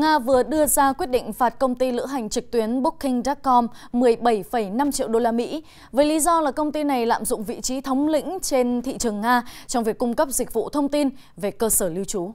Nga vừa đưa ra quyết định phạt công ty lữ hành trực tuyến Booking.com 17,5 triệu đô la Mỹ với lý do là công ty này lạm dụng vị trí thống lĩnh trên thị trường Nga trong việc cung cấp dịch vụ thông tin về cơ sở lưu trú.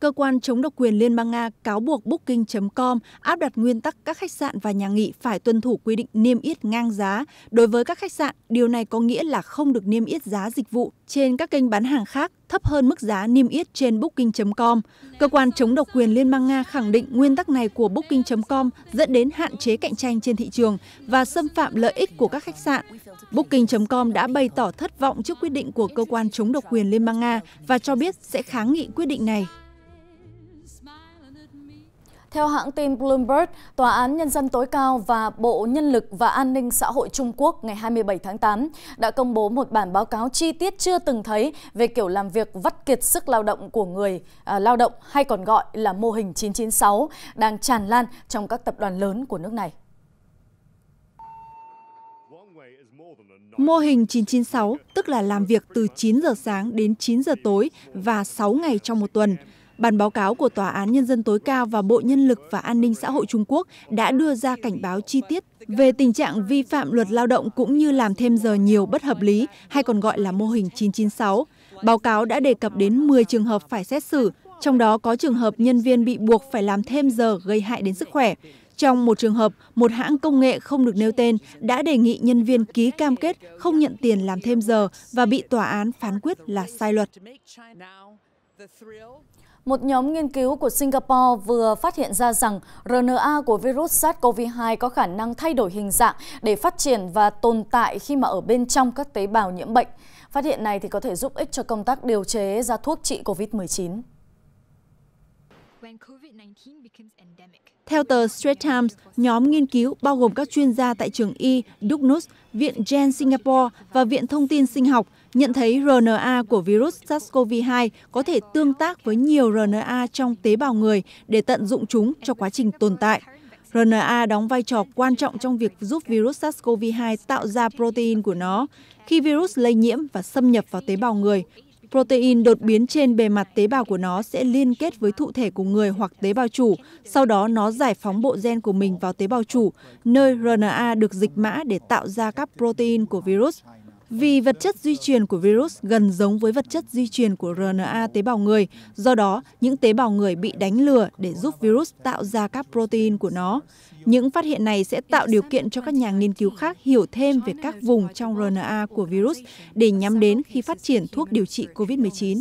Cơ quan chống độc quyền Liên bang Nga cáo buộc Booking.com áp đặt nguyên tắc các khách sạn và nhà nghỉ phải tuân thủ quy định niêm yết ngang giá. Đối với các khách sạn, điều này có nghĩa là không được niêm yết giá dịch vụ trên các kênh bán hàng khác thấp hơn mức giá niêm yết trên Booking.com. Cơ quan chống độc quyền Liên bang Nga khẳng định nguyên tắc này của Booking.com dẫn đến hạn chế cạnh tranh trên thị trường và xâm phạm lợi ích của các khách sạn. Booking.com đã bày tỏ thất vọng trước quyết định của cơ quan chống độc quyền Liên bang Nga và cho biết sẽ kháng nghị quyết định này. Theo hãng tin Bloomberg, Tòa án Nhân dân tối cao và Bộ Nhân lực và An ninh xã hội Trung Quốc ngày 27 tháng 8 đã công bố một bản báo cáo chi tiết chưa từng thấy về kiểu làm việc vắt kiệt sức lao động của người à, lao động hay còn gọi là mô hình 996 đang tràn lan trong các tập đoàn lớn của nước này. Mô hình 996 tức là làm việc từ 9 giờ sáng đến 9 giờ tối và 6 ngày trong một tuần – Bản báo cáo của Tòa án Nhân dân tối cao và Bộ Nhân lực và An ninh xã hội Trung Quốc đã đưa ra cảnh báo chi tiết về tình trạng vi phạm luật lao động cũng như làm thêm giờ nhiều bất hợp lý hay còn gọi là mô hình 996. Báo cáo đã đề cập đến 10 trường hợp phải xét xử, trong đó có trường hợp nhân viên bị buộc phải làm thêm giờ gây hại đến sức khỏe. Trong một trường hợp, một hãng công nghệ không được nêu tên đã đề nghị nhân viên ký cam kết không nhận tiền làm thêm giờ và bị tòa án phán quyết là sai luật. Một nhóm nghiên cứu của Singapore vừa phát hiện ra rằng RNA của virus SARS-CoV-2 có khả năng thay đổi hình dạng để phát triển và tồn tại khi mà ở bên trong các tế bào nhiễm bệnh. Phát hiện này thì có thể giúp ích cho công tác điều chế ra thuốc trị COVID-19. Theo tờ Straits Times, nhóm nghiên cứu bao gồm các chuyên gia tại trường Y, Duke Viện Gen Singapore và Viện Thông tin Sinh học nhận thấy RNA của virus SARS-CoV-2 có thể tương tác với nhiều RNA trong tế bào người để tận dụng chúng cho quá trình tồn tại. RNA đóng vai trò quan trọng trong việc giúp virus SARS-CoV-2 tạo ra protein của nó khi virus lây nhiễm và xâm nhập vào tế bào người protein đột biến trên bề mặt tế bào của nó sẽ liên kết với thụ thể của người hoặc tế bào chủ, sau đó nó giải phóng bộ gen của mình vào tế bào chủ, nơi RNA được dịch mã để tạo ra các protein của virus. Vì vật chất di truyền của virus gần giống với vật chất di truyền của RNA tế bào người, do đó những tế bào người bị đánh lừa để giúp virus tạo ra các protein của nó. Những phát hiện này sẽ tạo điều kiện cho các nhà nghiên cứu khác hiểu thêm về các vùng trong RNA của virus để nhắm đến khi phát triển thuốc điều trị COVID-19.